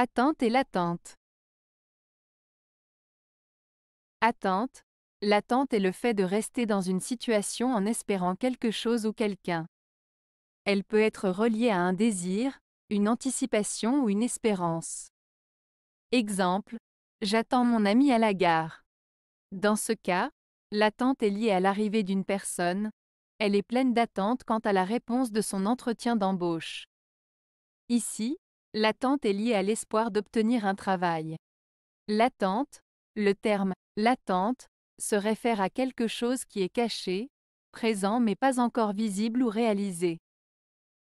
Attente et l'attente. Attente. L'attente est le fait de rester dans une situation en espérant quelque chose ou quelqu'un. Elle peut être reliée à un désir, une anticipation ou une espérance. Exemple. J'attends mon ami à la gare. Dans ce cas, l'attente est liée à l'arrivée d'une personne, elle est pleine d'attente quant à la réponse de son entretien d'embauche. Ici, L'attente est liée à l'espoir d'obtenir un travail. L'attente, le terme l'attente, se réfère à quelque chose qui est caché, présent mais pas encore visible ou réalisé.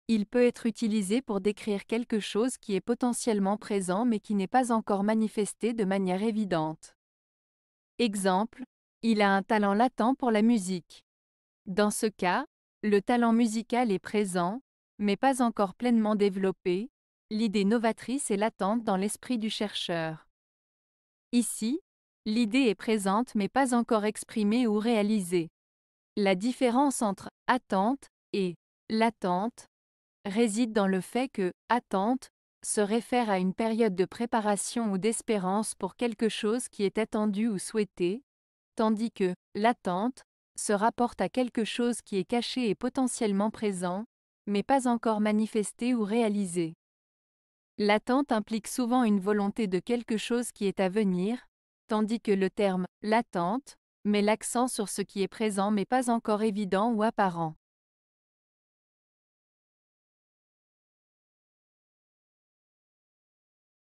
Il peut être utilisé pour décrire quelque chose qui est potentiellement présent mais qui n'est pas encore manifesté de manière évidente. Exemple, il a un talent latent pour la musique. Dans ce cas, le talent musical est présent, mais pas encore pleinement développé, l'idée novatrice est l'attente dans l'esprit du chercheur. Ici, l'idée est présente mais pas encore exprimée ou réalisée. La différence entre attente et l'attente réside dans le fait que attente se réfère à une période de préparation ou d'espérance pour quelque chose qui est attendu ou souhaité, tandis que l'attente se rapporte à quelque chose qui est caché et potentiellement présent, mais pas encore manifesté ou réalisé. L'attente implique souvent une volonté de quelque chose qui est à venir, tandis que le terme l'attente met l'accent sur ce qui est présent mais pas encore évident ou apparent.